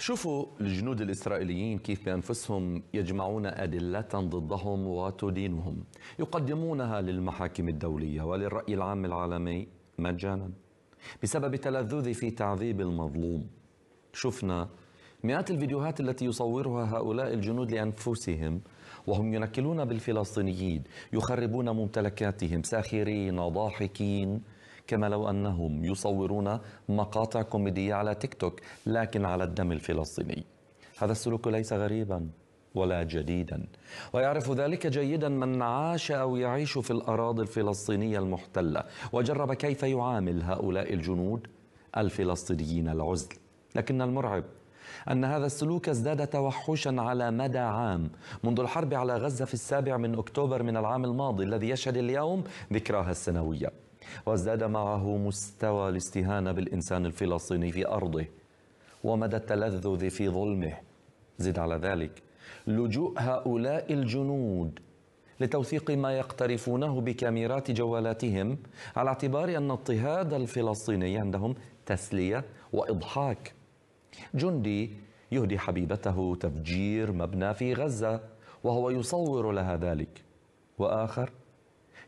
شوفوا الجنود الإسرائيليين كيف بأنفسهم يجمعون أدلة ضدهم وتدينهم يقدمونها للمحاكم الدولية وللرأي العام العالمي مجانا بسبب تلذذ في تعذيب المظلوم شفنا مئات الفيديوهات التي يصورها هؤلاء الجنود لأنفسهم وهم ينكلون بالفلسطينيين يخربون ممتلكاتهم ساخرين ضاحكين كما لو أنهم يصورون مقاطع كوميدية على تيك توك لكن على الدم الفلسطيني هذا السلوك ليس غريبا ولا جديدا ويعرف ذلك جيدا من عاش او يعيش في الاراضي الفلسطينيه المحتله وجرب كيف يعامل هؤلاء الجنود الفلسطينيين العزل لكن المرعب ان هذا السلوك ازداد توحشا على مدى عام منذ الحرب على غزه في السابع من اكتوبر من العام الماضي الذي يشهد اليوم ذكراها السنويه وازداد معه مستوى الاستهانة بالإنسان الفلسطيني في أرضه ومدى التلذذ في ظلمه زد على ذلك لجوء هؤلاء الجنود لتوثيق ما يقترفونه بكاميرات جوالاتهم على اعتبار أن اضطهاد الفلسطيني عندهم تسلية وإضحاك جندي يهدي حبيبته تفجير مبنى في غزة وهو يصور لها ذلك وآخر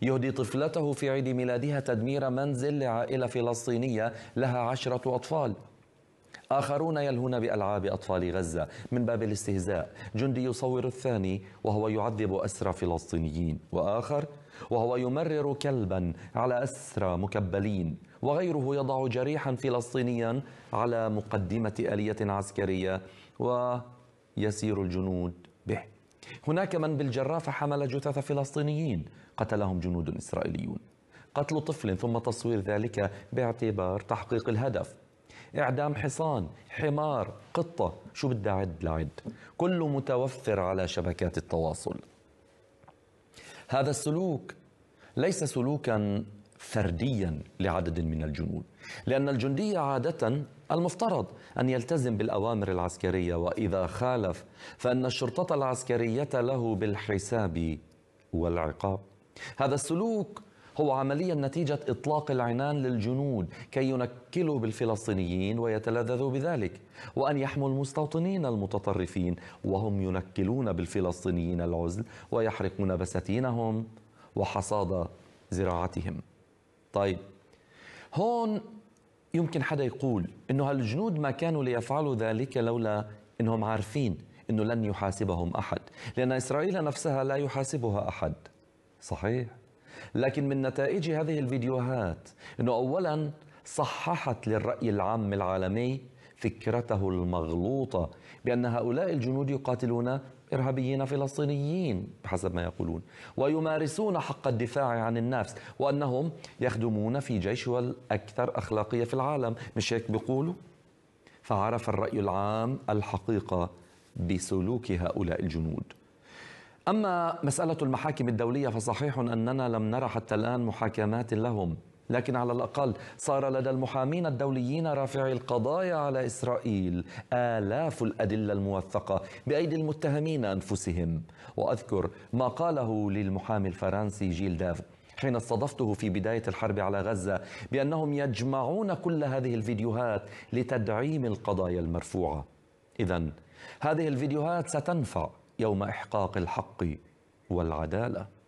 يهدي طفلته في عيد ميلادها تدمير منزل لعائلة فلسطينية لها عشرة أطفال آخرون يلهون بألعاب أطفال غزة من باب الاستهزاء جندي يصور الثاني وهو يعذب أسرى فلسطينيين وآخر وهو يمرر كلبا على أسرى مكبلين وغيره يضع جريحا فلسطينيا على مقدمة آلية عسكرية ويسير الجنود به هناك من بالجرافة حمل جثث فلسطينيين قتلهم جنود إسرائيليون قتل طفل ثم تصوير ذلك باعتبار تحقيق الهدف إعدام حصان حمار قطة شو بدي أعد لعد كله متوفر على شبكات التواصل هذا السلوك ليس سلوكا فرديا لعدد من الجنود لأن الجندي عادة المفترض أن يلتزم بالأوامر العسكرية وإذا خالف فأن الشرطة العسكرية له بالحساب والعقاب هذا السلوك هو عمليا نتيجة إطلاق العنان للجنود كي ينكلوا بالفلسطينيين ويتلذذوا بذلك وأن يحموا المستوطنين المتطرفين وهم ينكلون بالفلسطينيين العزل ويحرقون بساتينهم وحصاد زراعتهم طيب هون يمكن حدا يقول انه هالجنود ما كانوا ليفعلوا ذلك لولا انهم عارفين انه لن يحاسبهم احد لان اسرائيل نفسها لا يحاسبها احد صحيح لكن من نتائج هذه الفيديوهات انه اولا صححت للراي العام العالمي فكرته المغلوطة بأن هؤلاء الجنود يقاتلون إرهابيين فلسطينيين بحسب ما يقولون ويمارسون حق الدفاع عن النفس وأنهم يخدمون في جيش الأكثر أخلاقية في العالم مش هيك بيقولوا فعرف الرأي العام الحقيقة بسلوك هؤلاء الجنود أما مسألة المحاكم الدولية فصحيح أننا لم نرى حتى الآن محاكمات لهم لكن على الأقل صار لدى المحامين الدوليين رافعي القضايا على إسرائيل آلاف الأدلة الموثقة بأيدي المتهمين أنفسهم وأذكر ما قاله للمحامي الفرنسي جيل داف حين استضفته في بداية الحرب على غزة بأنهم يجمعون كل هذه الفيديوهات لتدعيم القضايا المرفوعة إذا هذه الفيديوهات ستنفع يوم إحقاق الحق والعداله